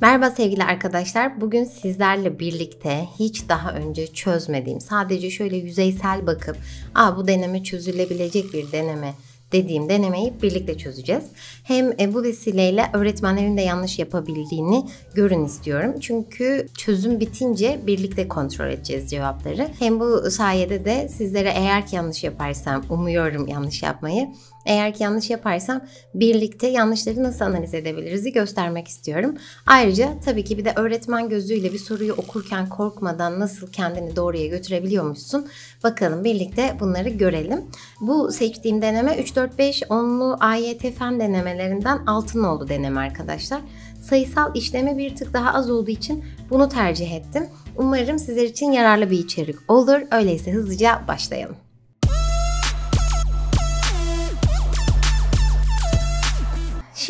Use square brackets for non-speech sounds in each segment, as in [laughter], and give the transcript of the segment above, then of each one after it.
Merhaba sevgili arkadaşlar. Bugün sizlerle birlikte hiç daha önce çözmediğim, sadece şöyle yüzeysel bakıp, "Aa bu deneme çözülebilecek bir deneme." dediğim denemeyi birlikte çözeceğiz. Hem e, bu vesileyle öğretmenlerin de yanlış yapabildiğini görün istiyorum. Çünkü çözüm bitince birlikte kontrol edeceğiz cevapları. Hem bu sayede de sizlere eğer ki yanlış yaparsam umuyorum yanlış yapmayı eğer ki yanlış yaparsam birlikte yanlışları nasıl analiz edebiliriz göstermek istiyorum. Ayrıca tabii ki bir de öğretmen gözüyle bir soruyu okurken korkmadan nasıl kendini doğruya götürebiliyormuşsun. Bakalım birlikte bunları görelim. Bu seçtiğim deneme 3-4-5 onlu AYT fen denemelerinden altın oldu deneme arkadaşlar. Sayısal işleme bir tık daha az olduğu için bunu tercih ettim. Umarım sizler için yararlı bir içerik olur. Öyleyse hızlıca başlayalım.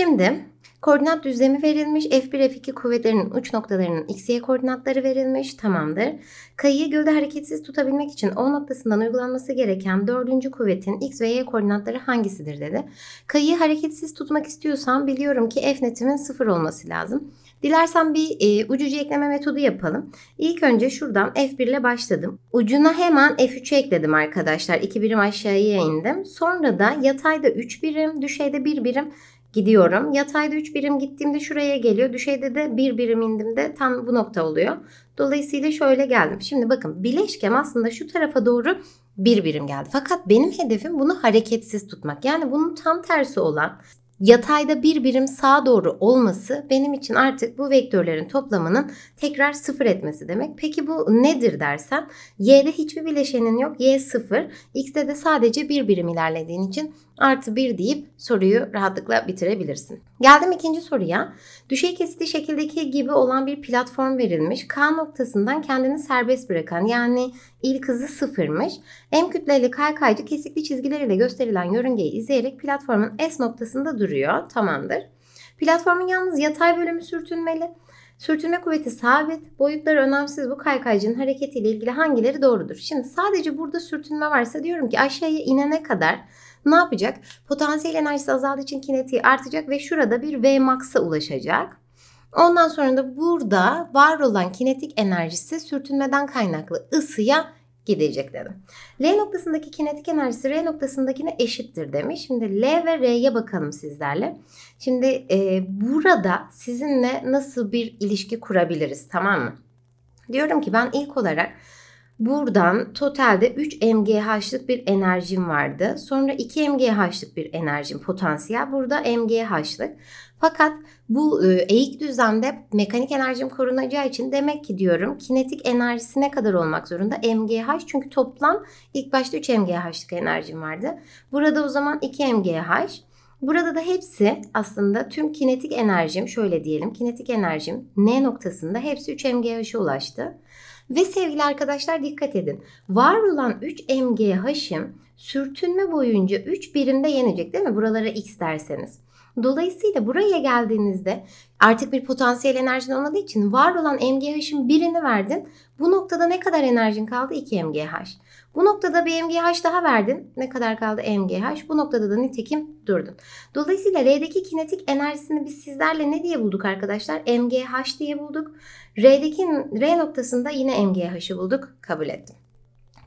Şimdi koordinat düzlemi verilmiş. F1, F2 kuvvetlerinin uç noktalarının xy koordinatları verilmiş. Tamamdır. Kayıyı gölde hareketsiz tutabilmek için O noktasından uygulanması gereken dördüncü kuvvetin x ve y koordinatları hangisidir dedi. Kayıyı hareketsiz tutmak istiyorsam biliyorum ki f netimin sıfır olması lazım. Dilersen bir e, ucucu ekleme metodu yapalım. İlk önce şuradan F1 ile başladım. Ucuna hemen F3'ü ekledim arkadaşlar. 2 birim aşağıya indim. Sonra da yatayda 3 birim, düşeyde 1 birim gidiyorum. Yatayda 3 birim gittiğimde şuraya geliyor. Düşeyde de 1 birim indimde tam bu nokta oluyor. Dolayısıyla şöyle geldim. Şimdi bakın bileşkem aslında şu tarafa doğru 1 birim geldi. Fakat benim hedefim bunu hareketsiz tutmak. Yani bunun tam tersi olan yatayda bir birim sağa doğru olması benim için artık bu vektörlerin toplamının tekrar sıfır etmesi demek. Peki bu nedir dersen, y'de hiçbir bileşenin yok y sıfır x'de de sadece bir birim ilerlediğin için artı bir deyip soruyu rahatlıkla bitirebilirsin. Geldim ikinci soruya. Düşey kesiti şekildeki gibi olan bir platform verilmiş. K noktasından kendini serbest bırakan yani ilk hızı sıfırmış. M kütleli kaykaycı kesikli çizgileriyle gösterilen yörüngeyi izleyerek platformun S noktasında duruyor. Tamamdır. Platformun yalnız yatay bölümü sürtünmeli. Sürtünme kuvveti sabit, boyutları önemsiz bu kaykaycının hareketiyle ilgili hangileri doğrudur? Şimdi sadece burada sürtünme varsa diyorum ki aşağıya inene kadar ne yapacak? Potansiyel enerjisi azaldığı için kinetiği artacak ve şurada bir V max'a ulaşacak. Ondan sonra da burada var olan kinetik enerjisi sürtünmeden kaynaklı ısıya gidecek dedim. L noktasındaki kinetik enerjisi R noktasındakine eşittir demiş. Şimdi L ve R'ye bakalım sizlerle. Şimdi e, burada sizinle nasıl bir ilişki kurabiliriz tamam mı? Diyorum ki ben ilk olarak Buradan totalde 3 MGH'lık bir enerjim vardı. Sonra 2 MGH'lık bir enerjim potansiyel. Burada MGH'lık. Fakat bu e, eğik düzende mekanik enerjim korunacağı için demek ki diyorum kinetik enerjisi ne kadar olmak zorunda? MGH çünkü toplam ilk başta 3 MGH'lık enerjim vardı. Burada o zaman 2 MGH. Burada da hepsi aslında tüm kinetik enerjim şöyle diyelim kinetik enerjim N noktasında hepsi 3 MGH'a ulaştı. Ve sevgili arkadaşlar dikkat edin. Var olan 3 mg haşim sürtünme boyunca 3 birimde yenecek değil mi? Buralara x derseniz. Dolayısıyla buraya geldiğinizde artık bir potansiyel enerjin olmadığı için var olan MGH'ın birini verdin. Bu noktada ne kadar enerjin kaldı? 2 MGH. Bu noktada bir MGH daha verdin. Ne kadar kaldı MGH? Bu noktada da nitekim durdun. Dolayısıyla R'deki kinetik enerjisini biz sizlerle ne diye bulduk arkadaşlar? MGH diye bulduk. R'deki R noktasında yine MGH'ı bulduk. Kabul ettim.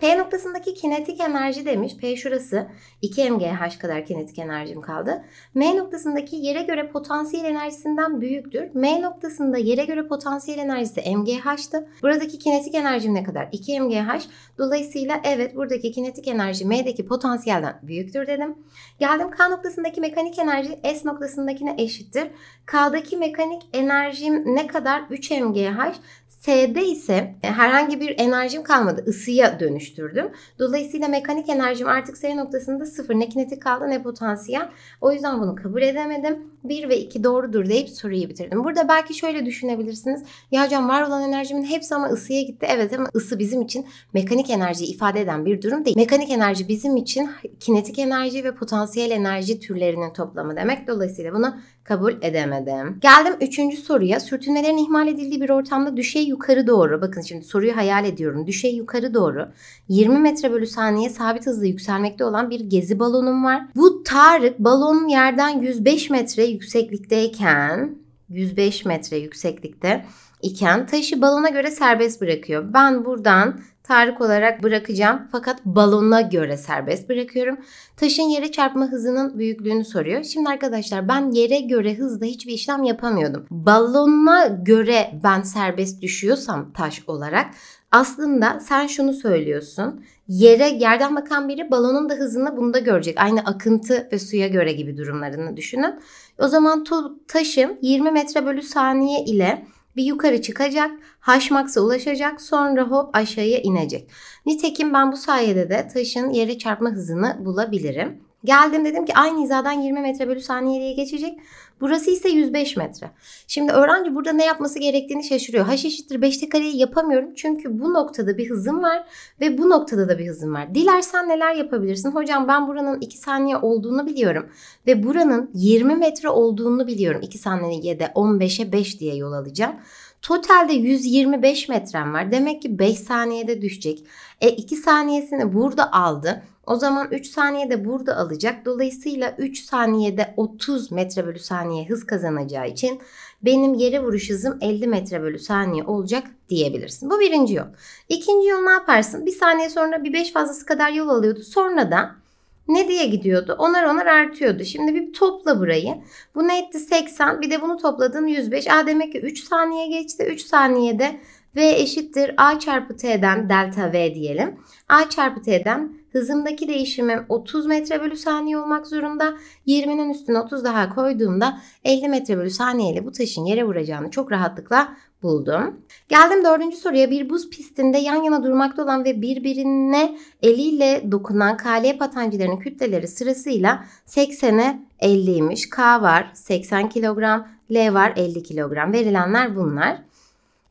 P noktasındaki kinetik enerji demiş. P şurası 2 mgh kadar kinetik enerjim kaldı. M noktasındaki yere göre potansiyel enerjisinden büyüktür. M noktasında yere göre potansiyel enerjisi mgh'tı. Buradaki kinetik enerjim ne kadar? 2 mgh. Dolayısıyla evet buradaki kinetik enerji M'deki potansiyelden büyüktür dedim. Geldim K noktasındaki mekanik enerji S noktasındakine eşittir. K'daki mekanik enerjim ne kadar? 3 mgh. S'de ise e, herhangi bir enerjim kalmadı. Isıya dönüştürdüm. Dolayısıyla mekanik enerjim artık S noktasında sıfır. Ne kinetik kaldı ne potansiyel. O yüzden bunu kabul edemedim. 1 ve 2 doğrudur deyip soruyu bitirdim. Burada belki şöyle düşünebilirsiniz. Ya hocam var olan enerjimin hepsi ama ısıya gitti. Evet ama ısı bizim için mekanik enerjiyi ifade eden bir durum değil. Mekanik enerji bizim için kinetik enerji ve potansiyel enerji türlerinin toplamı demek. Dolayısıyla bunu kabul edemedim. Geldim üçüncü soruya. Sürtünmelerin ihmal edildiği bir ortamda düşey yukarı doğru bakın şimdi soruyu hayal ediyorum. Düşey yukarı doğru 20 metre bölü saniye sabit hızla yükselmekte olan bir gezi balonum var. Bu Tarık balon yerden 105 metre yükseklikteyken 105 metre yükseklikte iken taşı balona göre serbest bırakıyor. Ben buradan Tarık olarak bırakacağım fakat balona göre serbest bırakıyorum. Taşın yere çarpma hızının büyüklüğünü soruyor. Şimdi arkadaşlar ben yere göre hızla hiçbir işlem yapamıyordum. Balona göre ben serbest düşüyorsam taş olarak aslında sen şunu söylüyorsun. Yere yerden bakan biri balonun da hızını bunda görecek. Aynı akıntı ve suya göre gibi durumlarını düşünün. O zaman taşım 20 metre bölü saniye ile bir yukarı çıkacak, haşmaksa ulaşacak, sonra hop aşağıya inecek. Nitekim ben bu sayede de taşın yere çarpma hızını bulabilirim. Geldim dedim ki aynı hizadan 20 metre bölü saniye diye geçecek. Burası ise 105 metre. Şimdi öğrenci burada ne yapması gerektiğini şaşırıyor. Haş eşittir 5'te kareyi yapamıyorum. Çünkü bu noktada bir hızım var ve bu noktada da bir hızım var. Dilersen neler yapabilirsin? Hocam ben buranın 2 saniye olduğunu biliyorum. Ve buranın 20 metre olduğunu biliyorum. 2 saniyede 15'e 5 diye yol alacağım. Totalde 125 metrem var. Demek ki 5 saniyede düşecek. E 2 saniyesini burada aldı. O zaman 3 saniyede burada alacak. Dolayısıyla 3 saniyede 30 metre bölü saniye hız kazanacağı için benim yere vuruş hızım 50 metre bölü saniye olacak diyebilirsin. Bu birinci yol. İkinci yol ne yaparsın? Bir saniye sonra bir 5 fazlası kadar yol alıyordu. Sonra da ne diye gidiyordu? Onar onar artıyordu. Şimdi bir topla burayı. Bu ne etti? 80. Bir de bunu topladın 105. A demek ki 3 saniye geçti. 3 saniyede V eşittir A çarpı T'den delta V diyelim. A çarpı T'den hızımdaki değişimim 30 metre bölü saniye olmak zorunda. 20'nin üstüne 30 daha koyduğumda 50 metre bölü saniye bu taşın yere vuracağını çok rahatlıkla buldum. Geldim dördüncü soruya. Bir buz pistinde yan yana durmakta olan ve birbirine eliyle dokunan kaleye patancılarının kütleleri sırasıyla 80'e 50'ymiş. K var 80 kilogram, L var 50 kilogram. Verilenler bunlar.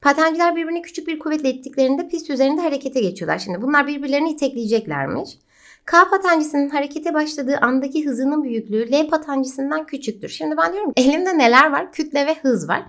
Patenciler birbirini küçük bir kuvvetle ettiklerinde pist üzerinde harekete geçiyorlar. Şimdi bunlar birbirlerini itekleyeceklermiş. K patencisinin harekete başladığı andaki hızının büyüklüğü L patencisinden küçüktür. Şimdi ben diyorum elimde neler var? Kütle ve hız var.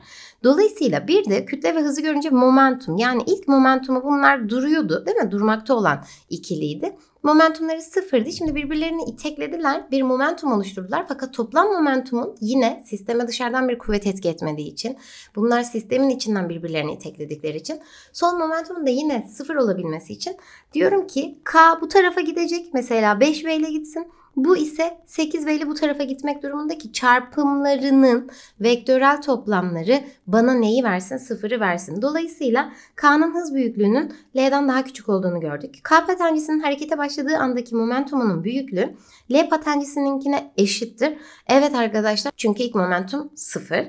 Dolayısıyla bir de kütle ve hızı görünce momentum yani ilk momentumu bunlar duruyordu değil mi? Durmakta olan ikiliydi. Momentumları sıfırdı. Şimdi birbirlerini iteklediler. Bir momentum oluşturdular. Fakat toplam momentumun yine sisteme dışarıdan bir kuvvet etki etmediği için bunlar sistemin içinden birbirlerini itekledikleri için son momentumun da yine sıfır olabilmesi için diyorum ki K bu tarafa gidecek. Mesela 5V ile gitsin. Bu ise 8 ve ile bu tarafa gitmek durumundaki çarpımlarının vektörel toplamları bana neyi versin? Sıfırı versin. Dolayısıyla K'nın hız büyüklüğünün L'den daha küçük olduğunu gördük. K patencisinin harekete başladığı andaki momentumunun büyüklüğü L patencisininkine eşittir. Evet arkadaşlar çünkü ilk momentum sıfır.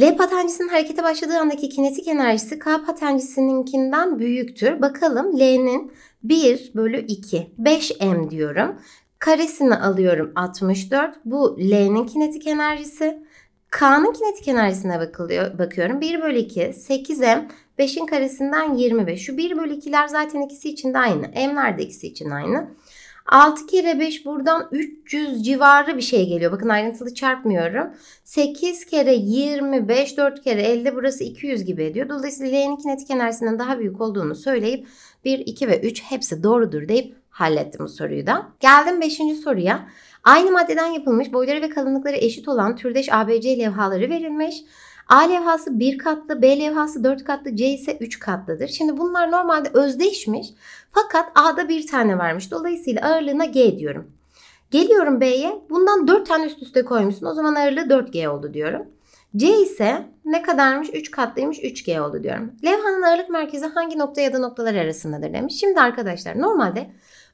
L patencisinin harekete başladığı andaki kinetik enerjisi K patencisinininkinden büyüktür. Bakalım L'nin 1 bölü 2. 5M diyorum. Karesini alıyorum 64. Bu L'nin kinetik enerjisi. K'nın kinetik enerjisine bakılıyor, bakıyorum. 1 bölü 2, 8M, 5'in karesinden 25. Şu 1 bölü 2'ler zaten ikisi için de aynı. M'ler de ikisi için aynı. 6 kere 5 buradan 300 civarı bir şey geliyor. Bakın ayrıntılı çarpmıyorum. 8 kere 25, 4 kere 50 burası 200 gibi ediyor. Dolayısıyla L'nin kinetik enerjisinden daha büyük olduğunu söyleyip 1, 2 ve 3 hepsi doğrudur deyip hallettim bu soruyu da. Geldim 5. soruya. Aynı maddeden yapılmış boyları ve kalınlıkları eşit olan türdeş ABC levhaları verilmiş. A levhası 1 katlı, B levhası 4 katlı, C ise 3 katlıdır. Şimdi bunlar normalde özdeşmiş fakat A'da bir tane varmış. Dolayısıyla ağırlığına G diyorum. Geliyorum B'ye bundan 4 tane üst üste koymuşsun o zaman ağırlığı 4G oldu diyorum. C ise ne kadarmış? 3 katlıymış 3G oldu diyorum. Levhanın ağırlık merkezi hangi nokta ya da noktalar arasındadır demiş. Şimdi arkadaşlar normalde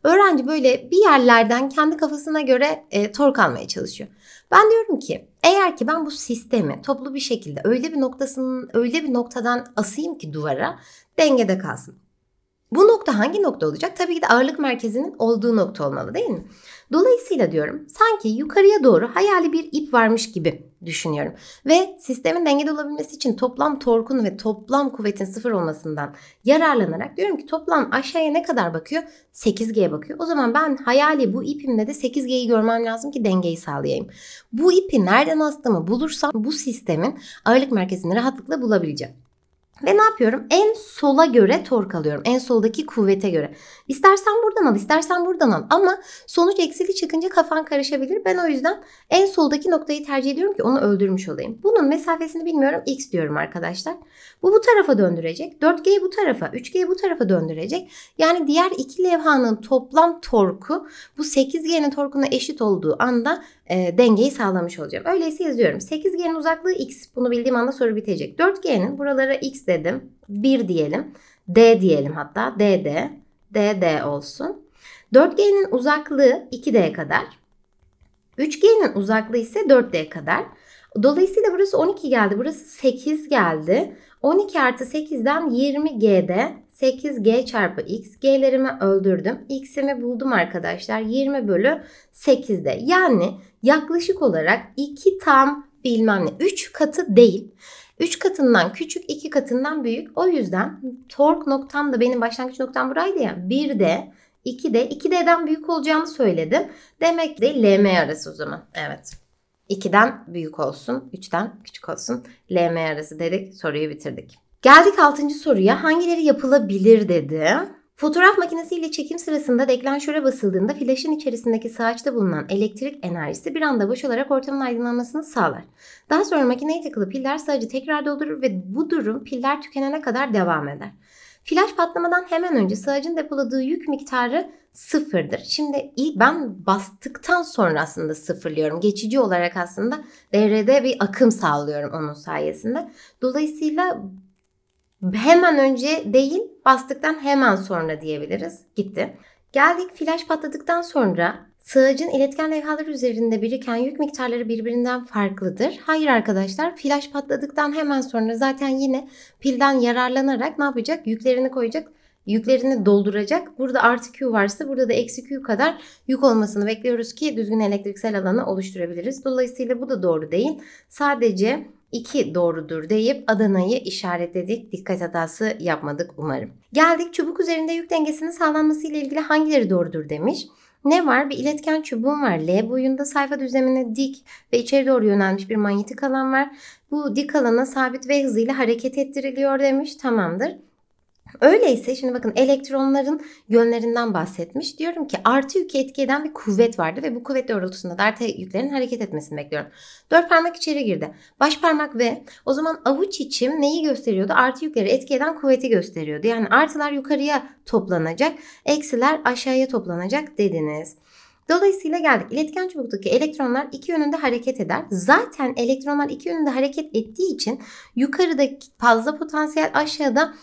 Öğrenci böyle bir yerlerden kendi kafasına göre e, tork almaya çalışıyor. Ben diyorum ki eğer ki ben bu sistemi toplu bir şekilde öyle bir noktasının öyle bir noktadan asayım ki duvara dengede kalsın. Bu nokta hangi nokta olacak? Tabii ki de ağırlık merkezinin olduğu nokta olmalı değil mi? Dolayısıyla diyorum sanki yukarıya doğru hayali bir ip varmış gibi düşünüyorum. Ve sistemin dengede olabilmesi için toplam torkun ve toplam kuvvetin sıfır olmasından yararlanarak diyorum ki toplam aşağıya ne kadar bakıyor? 8G'ye bakıyor. O zaman ben hayali bu ipimle de 8G'yi görmem lazım ki dengeyi sağlayayım. Bu ipi nereden astığımı bulursam bu sistemin ağırlık merkezini rahatlıkla bulabileceğim. Ve ne yapıyorum? En sola göre tork alıyorum. En soldaki kuvvete göre. İstersen buradan al, istersen buradan al. Ama sonuç eksili çıkınca kafan karışabilir. Ben o yüzden en soldaki noktayı tercih ediyorum ki onu öldürmüş olayım. Bunun mesafesini bilmiyorum. X diyorum arkadaşlar. Bu bu tarafa döndürecek. 4G'yi bu tarafa, 3G'yi bu tarafa döndürecek. Yani diğer iki levhanın toplam torku bu 8G'nin torkuna eşit olduğu anda e, dengeyi sağlamış olacağım. Öyleyse yazıyorum. 8G'nin uzaklığı x. Bunu bildiğim anda soru bitecek. 4G'nin buralara x dedim. 1 diyelim. D diyelim hatta. DD. DD olsun. 4G'nin uzaklığı 2D kadar. 3G'nin uzaklığı ise 4D kadar. Dolayısıyla burası 12 geldi. Burası 8 geldi. 12 artı 8'den 20G'de 8g çarpı x. G'lerimi öldürdüm. X'imi buldum arkadaşlar. 20 bölü 8'de. Yani yaklaşık olarak 2 tam bilmem ne. 3 katı değil. 3 katından küçük 2 katından büyük. O yüzden tork noktam da benim başlangıç noktam buraydı ya. 1 2'de 2D'den büyük olacağını söyledim. Demek de LM arası o zaman. Evet. 2'den büyük olsun, 3'ten küçük olsun. LM arası dedik, soruyu bitirdik. Geldik 6. soruya. Hangileri yapılabilir dedi. Fotoğraf makinesiyle çekim sırasında deklanşöre basıldığında flaşın içerisindeki saçta bulunan elektrik enerjisi bir anda boş olarak ortamın aydınlanmasını sağlar. Daha sonra makineye takılı piller sadece tekrar doldurur ve bu durum piller tükenene kadar devam eder. Flaş patlamadan hemen önce sığacın depoladığı yük miktarı sıfırdır. Şimdi ben bastıktan sonra aslında sıfırlıyorum. Geçici olarak aslında devrede bir akım sağlıyorum onun sayesinde. Dolayısıyla hemen önce değil bastıktan hemen sonra diyebiliriz. Gitti. Geldik flash patladıktan sonra sığacın iletken levhaları üzerinde biriken yük miktarları birbirinden farklıdır. Hayır arkadaşlar flash patladıktan hemen sonra zaten yine pilden yararlanarak ne yapacak? Yüklerini koyacak yüklerini dolduracak. Burada artı Q varsa burada da eksi Q kadar yük olmasını bekliyoruz ki düzgün elektriksel alanı oluşturabiliriz. Dolayısıyla bu da doğru değil. Sadece 2 doğrudur deyip Adana'yı işaretledik. Dikkat hatası yapmadık umarım. Geldik çubuk üzerinde yük dengesinin sağlanması ile ilgili hangileri doğrudur demiş. Ne var? Bir iletken çubuğum var. L boyunda sayfa düzlemine dik ve içeri doğru yönelmiş bir manyetik alan var. Bu dik alana sabit ve hızıyla hareket ettiriliyor demiş. Tamamdır. Öyleyse şimdi bakın elektronların yönlerinden bahsetmiş. Diyorum ki artı yükü etki eden bir kuvvet vardı ve bu kuvvet doğrultusunda da yüklerin hareket etmesini bekliyorum. Dört parmak içeri girdi. Baş parmak ve o zaman avuç içim neyi gösteriyordu? Artı yükleri etki eden kuvveti gösteriyordu. Yani artılar yukarıya toplanacak, eksiler aşağıya toplanacak dediniz. Dolayısıyla geldik. İletken çubuktaki elektronlar iki yönünde hareket eder. Zaten elektronlar iki yönünde hareket ettiği için yukarıda fazla potansiyel aşağıda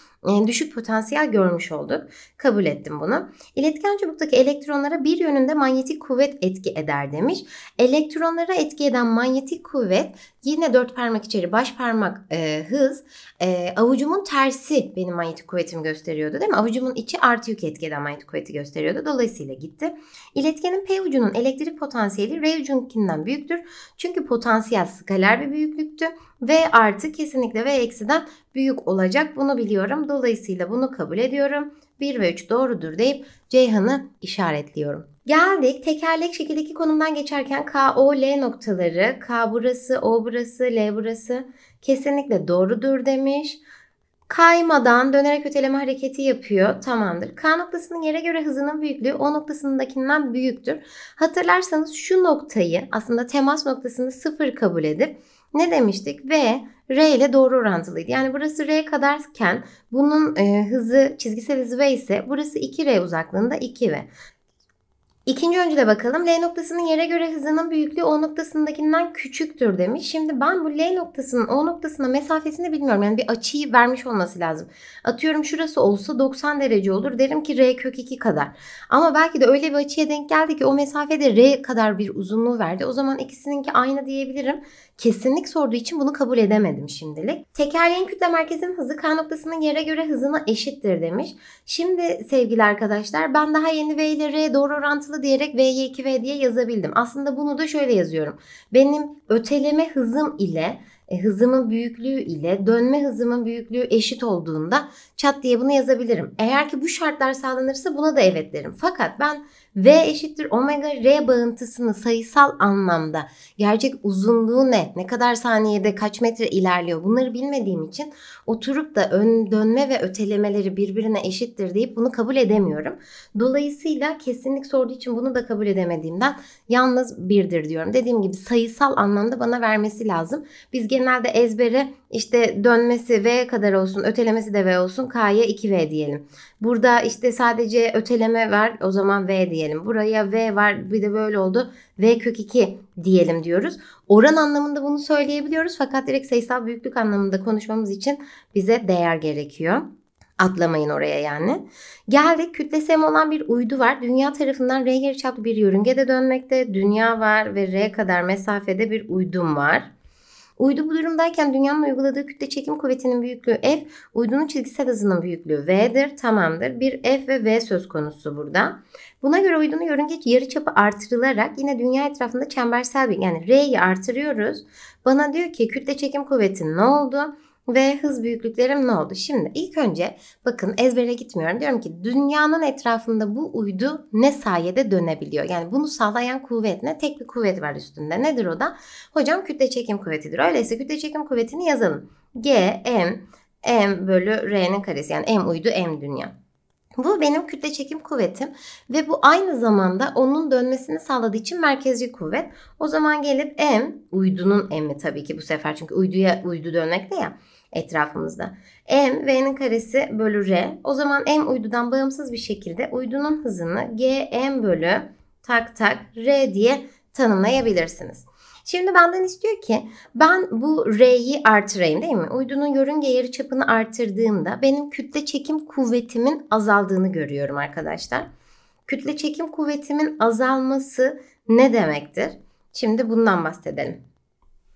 düşük potansiyel görmüş olduk. Kabul ettim bunu. İletken çubuktaki elektronlara bir yönünde manyetik kuvvet etki eder demiş. Elektronlara etki eden manyetik kuvvet yine dört parmak içeri baş parmak e, hız e, avucumun tersi benim manyetik kuvvetimi gösteriyordu değil mi? Avucumun içi artı yük etki eden manyetik kuvveti gösteriyordu. Dolayısıyla gitti. İletkenin P ucunun elektrik potansiyeli R ucunkinden büyüktür. Çünkü potansiyel skaler bir büyüklüktü V artı kesinlikle V eksiden büyük olacak. Bunu biliyorum. Dolayısıyla bunu kabul ediyorum. 1 ve 3 doğrudur deyip Ceyhan'ı işaretliyorum. Geldik tekerlek şekildeki konumdan geçerken K, O, L noktaları. K burası, O burası, L burası kesinlikle doğrudur demiş. Kaymadan dönerek öteleme hareketi yapıyor. Tamamdır. K noktasının yere göre hızının büyüklüğü O noktasındakinden büyüktür. Hatırlarsanız şu noktayı aslında temas noktasını sıfır kabul edip ne demiştik? V R ile doğru orantılıydı. Yani burası R kadarken bunun e, hızı çizgisel hızı V ise burası 2R uzaklığında 2V. İkinci öncüle bakalım. L noktasının yere göre hızının büyüklüğü O noktasındakinden küçüktür demiş. Şimdi ben bu L noktasının O noktasına mesafesini bilmiyorum. Yani bir açıyı vermiş olması lazım. Atıyorum şurası olsa 90 derece olur. Derim ki R kök 2 kadar. Ama belki de öyle bir açıya denk geldi ki o mesafede R kadar bir uzunluğu verdi. O zaman ikisininki aynı diyebilirim kesinlik sorduğu için bunu kabul edemedim şimdilik. Tekerleğin kütle merkezinin hızı K noktasının yere göre hızına eşittir demiş. Şimdi sevgili arkadaşlar ben daha yeni V ile R doğru orantılı diyerek V'ye 2V diye yazabildim. Aslında bunu da şöyle yazıyorum. Benim öteleme hızım ile e, hızımın büyüklüğü ile dönme hızımın büyüklüğü eşit olduğunda çat diye bunu yazabilirim. Eğer ki bu şartlar sağlanırsa buna da evet derim. Fakat ben V eşittir omega R bağıntısını sayısal anlamda gerçek uzunluğu ne, ne kadar saniyede kaç metre ilerliyor bunları bilmediğim için oturup da ön dönme ve ötelemeleri birbirine eşittir deyip bunu kabul edemiyorum. Dolayısıyla kesinlik sorduğu için bunu da kabul edemediğimden yalnız birdir diyorum. Dediğim gibi sayısal anlamda bana vermesi lazım. Biz genelde ezbere işte dönmesi V kadar olsun, ötelemesi de V olsun. K'ya 2V diyelim. Burada işte sadece öteleme var o zaman V diyelim. Buraya V var bir de böyle oldu. V kök 2 diyelim diyoruz. Oran anlamında bunu söyleyebiliyoruz fakat direkt sayısal büyüklük anlamında konuşmamız için bize değer gerekiyor. Atlamayın oraya yani. Geldik kütle M olan bir uydu var. Dünya tarafından R yarıçaplı bir yörüngede dönmekte. Dünya var ve R kadar mesafede bir uydum var. Uydu bu durumdayken dünyanın uyguladığı kütle çekim kuvvetinin büyüklüğü F, uydunun çizgisel hızının büyüklüğü V'dir, tamamdır. Bir F ve V söz konusu burada. Buna göre uydunun yarı çapı artırılarak yine dünya etrafında çembersel bir yani R'yi artırıyoruz. Bana diyor ki kütle çekim kuvveti ne oldu? ve hız büyüklüklerim ne oldu? Şimdi ilk önce bakın ezbere gitmiyorum. Diyorum ki dünyanın etrafında bu uydu ne sayede dönebiliyor? Yani bunu sağlayan kuvvet ne? Tek bir kuvvet var üstünde. Nedir o da? Hocam kütle çekim kuvvetidir. Öyleyse kütle çekim kuvvetini yazalım. G, M, M bölü R'nin karesi. Yani M uydu, M dünya. Bu benim kütle çekim kuvvetim ve bu aynı zamanda onun dönmesini sağladığı için merkezci kuvvet. O zaman gelip M, uydunun M'i tabii ki bu sefer çünkü uyduya uydu dönmekte ya etrafımızda. M v'nin karesi bölü R. O zaman M uydudan bağımsız bir şekilde uydunun hızını G M bölü tak tak R diye tanımlayabilirsiniz. Şimdi benden istiyor ki ben bu R'yi artırayım değil mi? Uydunun yörünge yarı çapını artırdığımda benim kütle çekim kuvvetimin azaldığını görüyorum arkadaşlar. Kütle çekim kuvvetimin azalması ne demektir? Şimdi bundan bahsedelim.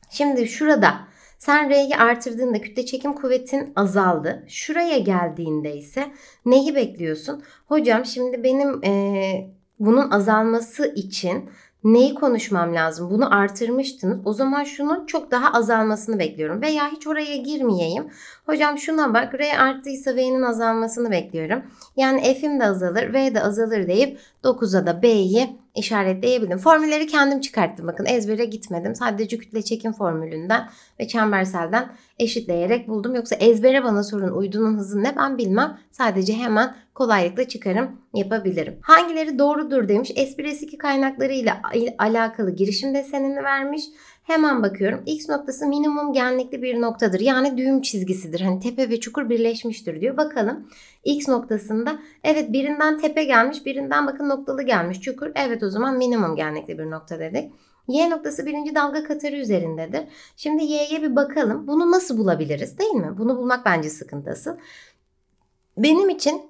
Şimdi şurada sen R'yi artırdığında kütle çekim kuvvetin azaldı. Şuraya geldiğinde ise neyi bekliyorsun? Hocam şimdi benim e, bunun azalması için neyi konuşmam lazım bunu artırmıştınız. O zaman şunun çok daha azalmasını bekliyorum veya hiç oraya girmeyeyim. Hocam şuna bak R arttıysa V'nin azalmasını bekliyorum. Yani F'im de azalır V de azalır deyip 9'a da B'yi işaretleyebildim. Formülleri kendim çıkarttım bakın ezbere gitmedim. Sadece kütle çekim formülünden ve çemberselden eşitleyerek buldum. Yoksa ezbere bana sorun uydunun hızı ne ben bilmem. Sadece hemen kolaylıkla çıkarım yapabilirim. Hangileri doğrudur demiş. S1 S2 kaynakları ile alakalı girişim desenini vermiş Hemen bakıyorum. X noktası minimum genlikli bir noktadır. Yani düğüm çizgisidir. Hani tepe ve çukur birleşmiştir diyor. Bakalım X noktasında evet birinden tepe gelmiş birinden bakın noktalı gelmiş çukur. Evet o zaman minimum genlikli bir nokta dedik. Y noktası birinci dalga katarı üzerindedir. Şimdi Y'ye bir bakalım. Bunu nasıl bulabiliriz değil mi? Bunu bulmak bence sıkıntısı. Benim için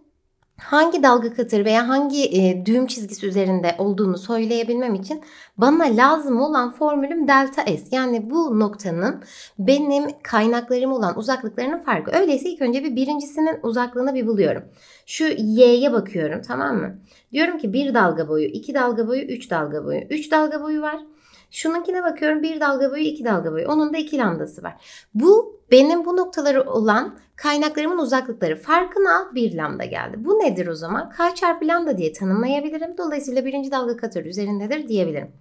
hangi dalga katır veya hangi e, düğüm çizgisi üzerinde olduğunu söyleyebilmem için bana lazım olan formülüm delta S. Yani bu noktanın benim kaynaklarım olan uzaklıklarının farkı. Öyleyse ilk önce bir birincisinin uzaklığını bir buluyorum. Şu y'ye bakıyorum tamam mı? Diyorum ki bir dalga boyu, iki dalga boyu, üç dalga boyu. Üç dalga boyu var. Şununkine bakıyorum bir dalga boyu iki dalga boyu. Onun da iki lambdası var. Bu benim bu noktaları olan Kaynaklarımın uzaklıkları farkına al 1 lambda geldi. Bu nedir o zaman? K çarpı lambda diye tanımlayabilirim. Dolayısıyla birinci dalga katör üzerindedir diyebilirim.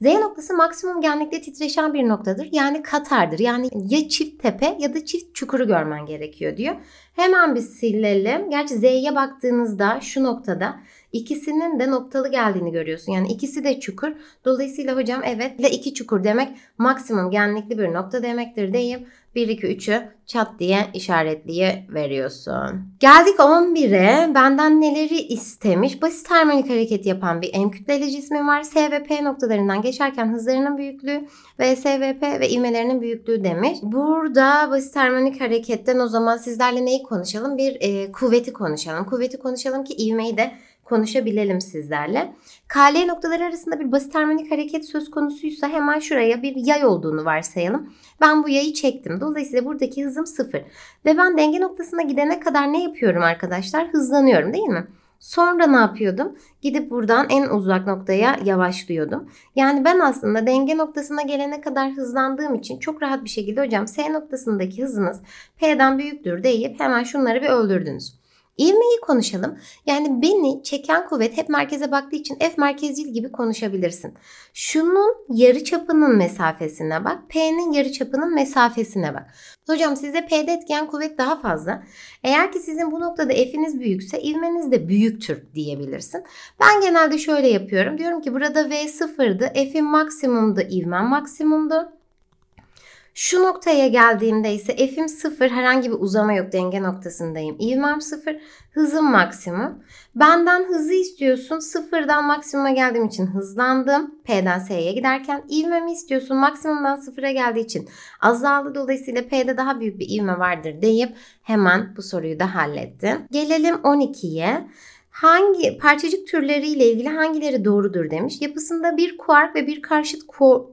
Z noktası maksimum genlikte titreşen bir noktadır. Yani katardır. Yani ya çift tepe ya da çift çukuru görmen gerekiyor diyor. Hemen bir silelim. Gerçi Z'ye baktığınızda şu noktada İkisinin de noktalı geldiğini görüyorsun. Yani ikisi de çukur. Dolayısıyla hocam evet ile iki çukur demek maksimum genlikli bir nokta demektir deyip 1, 2, 3'ü çat diye işaretliye veriyorsun. Geldik 11'e. Benden neleri istemiş? Basit harmonik hareket yapan bir M kütleli cismi var. S ve P noktalarından geçerken hızlarının büyüklüğü ve S ve P ve ivmelerinin büyüklüğü demiş. Burada basit harmonik hareketten o zaman sizlerle neyi konuşalım? Bir e, kuvveti konuşalım. Kuvveti konuşalım ki ivmeyi de konuşabilelim sizlerle. KL noktaları arasında bir basit harmonik hareket söz konusuysa hemen şuraya bir yay olduğunu varsayalım. Ben bu yayı çektim. Dolayısıyla buradaki hızım sıfır. Ve ben denge noktasına gidene kadar ne yapıyorum arkadaşlar? Hızlanıyorum değil mi? Sonra ne yapıyordum? Gidip buradan en uzak noktaya yavaşlıyordum. Yani ben aslında denge noktasına gelene kadar hızlandığım için çok rahat bir şekilde hocam S noktasındaki hızınız P'den büyüktür deyip hemen şunları bir öldürdünüz. İvmeyi konuşalım. Yani beni çeken kuvvet hep merkeze baktığı için F merkezcil gibi konuşabilirsin. Şunun yarı çapının mesafesine bak. P'nin yarı çapının mesafesine bak. Hocam size P'de etken kuvvet daha fazla. Eğer ki sizin bu noktada F'iniz büyükse ivmeniz de büyüktür diyebilirsin. Ben genelde şöyle yapıyorum. Diyorum ki burada V sıfırdı. F'in maksimumdu, ivmen maksimumdu. Şu noktaya geldiğimde ise f'im 0 herhangi bir uzama yok denge noktasındayım. İvmem 0 hızım maksimum. Benden hızı istiyorsun sıfırdan maksimuma geldiğim için hızlandım. P'den S'ye giderken ivmemi istiyorsun maksimumdan sıfıra geldiği için azaldı. Dolayısıyla P'de daha büyük bir ivme vardır deyip hemen bu soruyu da hallettim. Gelelim 12'ye hangi parçacık türleriyle ilgili hangileri doğrudur demiş. Yapısında bir kuark ve bir karşıt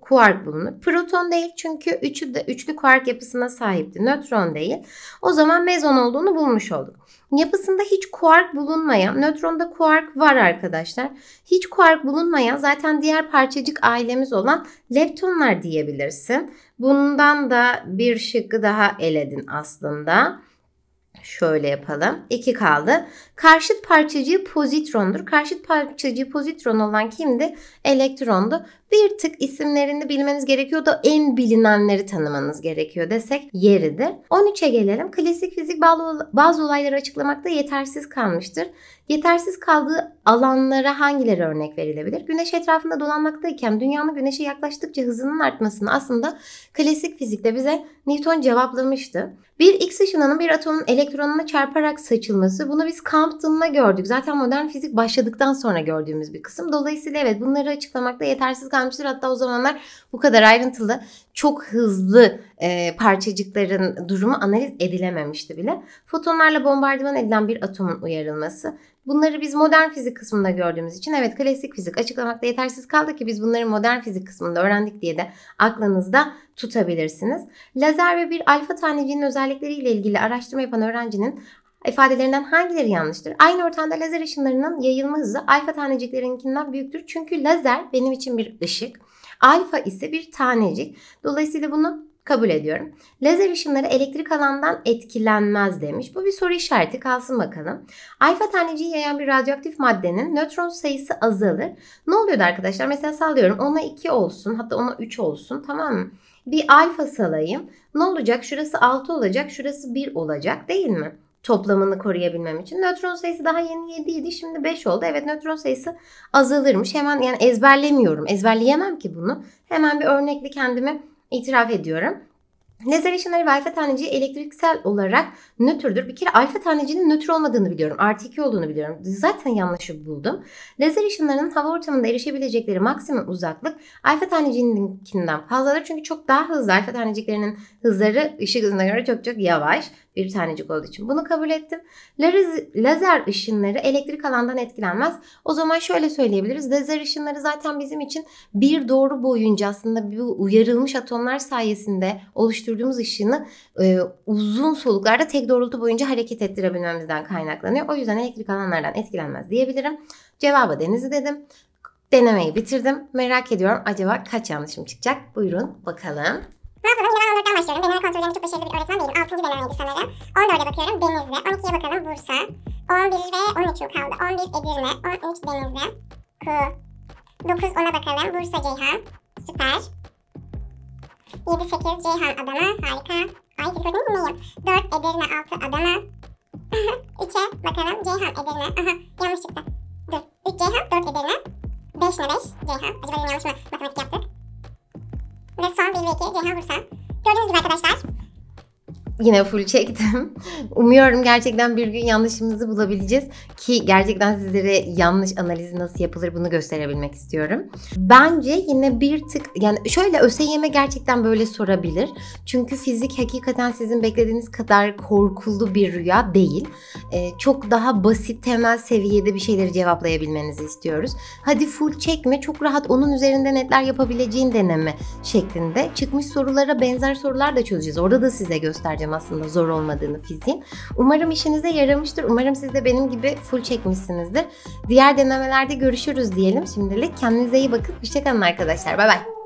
kuark bulunur. Proton değil çünkü üçü de üçlü kuark yapısına sahipti. Nötron değil. O zaman mezon olduğunu bulmuş olduk. Yapısında hiç kuark bulunmayan, nötronda kuark var arkadaşlar. Hiç kuark bulunmayan zaten diğer parçacık ailemiz olan leptonlar diyebilirsin. Bundan da bir şıkkı daha eledin aslında şöyle yapalım. 2 kaldı. Karşıt parçacığı pozitrondur. Karşıt parçacığı pozitron olan kimdi? Elektrondu bir tık isimlerini bilmeniz gerekiyor da en bilinenleri tanımanız gerekiyor desek yeridir. 13'e gelelim. Klasik fizik bazı olayları açıklamakta yetersiz kalmıştır. Yetersiz kaldığı alanlara hangileri örnek verilebilir? Güneş etrafında dolanmaktayken dünyanın güneşe yaklaştıkça hızının artmasını aslında klasik fizikte bize Newton cevaplamıştı. Bir X ışınının bir atomun elektronuna çarparak saçılması bunu biz Compton'la gördük. Zaten modern fizik başladıktan sonra gördüğümüz bir kısım. Dolayısıyla evet bunları açıklamakta yetersiz kalmıştır kalmıştır. Hatta o zamanlar bu kadar ayrıntılı, çok hızlı e, parçacıkların durumu analiz edilememişti bile. Fotonlarla bombardıman edilen bir atomun uyarılması. Bunları biz modern fizik kısmında gördüğümüz için evet klasik fizik açıklamakta yetersiz kaldı ki biz bunları modern fizik kısmında öğrendik diye de aklınızda tutabilirsiniz. Lazer ve bir alfa taneciğinin özellikleriyle ilgili araştırma yapan öğrencinin ifadelerinden hangileri yanlıştır? Aynı ortamda lazer ışınlarının yayılma hızı alfa taneciklerinkinden büyüktür. Çünkü lazer benim için bir ışık. Alfa ise bir tanecik. Dolayısıyla bunu kabul ediyorum. Lazer ışınları elektrik alandan etkilenmez demiş. Bu bir soru işareti kalsın bakalım. Alfa taneciği yayan bir radyoaktif maddenin nötron sayısı azalır. Ne oluyordu arkadaşlar? Mesela sallıyorum ona 2 olsun hatta ona 3 olsun tamam mı? Bir alfa salayım. Ne olacak? Şurası 6 olacak, şurası 1 olacak değil mi? toplamını koruyabilmem için. Nötron sayısı daha yeni 7 idi. Şimdi 5 oldu. Evet nötron sayısı azalırmış. Hemen yani ezberlemiyorum. Ezberleyemem ki bunu. Hemen bir örnekle kendime itiraf ediyorum. Lazer ışınları ve alfa taneciği elektriksel olarak nötrdür. Bir kere alfa tanecinin nötr olmadığını biliyorum. Artı 2 olduğunu biliyorum. Zaten yanlışı buldum. Lazer ışınlarının hava ortamında erişebilecekleri maksimum uzaklık alfa taneciğininkinden fazladır. Çünkü çok daha hızlı. Alfa taneciklerinin hızları ışık hızına göre çok çok yavaş. Bir tanecik olduğu için. Bunu kabul ettim. Lazer ışınları elektrik alandan etkilenmez. O zaman şöyle söyleyebiliriz. Lazer ışınları zaten bizim için bir doğru boyunca aslında bu uyarılmış atomlar sayesinde oluşturduğumuz ışını e, uzun soluklarda tek doğrultu boyunca hareket ettirebilmemizden kaynaklanıyor. O yüzden elektrik alanlardan etkilenmez diyebilirim. Cevaba denizi dedim. Denemeyi bitirdim. Merak ediyorum acaba kaç yanlışım çıkacak? Buyurun bakalım. Denizden başlıyorum. Deneme kontrolünde çok başarılı bir öğretmen değilim. 6. denemeydi sanırım. 14'e bakıyorum Denizli. 12'ye bakalım Bursa. 11 ve 13'ü kaldı. 11 Edirne, 13 Denizli. Ku. 9 ona bakalım. Bursa Ceyhan. Süper. 7 8 Ceyhan Adana. Harika. Ay gördünüz neyim? 4 Edirne, 6 Adana. 3'e [laughs] bakalım. Ceyhan Edirne. Aha yanlış çıktı. Dur. 3 Ceyhan, 4 Edirne. 5 ne 5? Ceyhan. Acaba dedim yanlış mı matematik yaptık? Ve son 1 ve 2 Ceyhan Bursa. Gördüğünüz gibi arkadaşlar yine full çektim. [laughs] Umuyorum gerçekten bir gün yanlışımızı bulabileceğiz ki gerçekten sizlere yanlış analizi nasıl yapılır bunu gösterebilmek istiyorum. Bence yine bir tık yani şöyle ÖSYM gerçekten böyle sorabilir. Çünkü fizik hakikaten sizin beklediğiniz kadar korkulu bir rüya değil. Ee, çok daha basit temel seviyede bir şeyleri cevaplayabilmenizi istiyoruz. Hadi full çekme çok rahat onun üzerinde netler yapabileceğin deneme şeklinde çıkmış sorulara benzer sorular da çözeceğiz. Orada da size göstereceğiz bence aslında zor olmadığını fiziğin. Umarım işinize yaramıştır. Umarım siz de benim gibi full çekmişsinizdir. Diğer denemelerde görüşürüz diyelim şimdilik. Kendinize iyi bakın. Hoşçakalın arkadaşlar. Bay bay.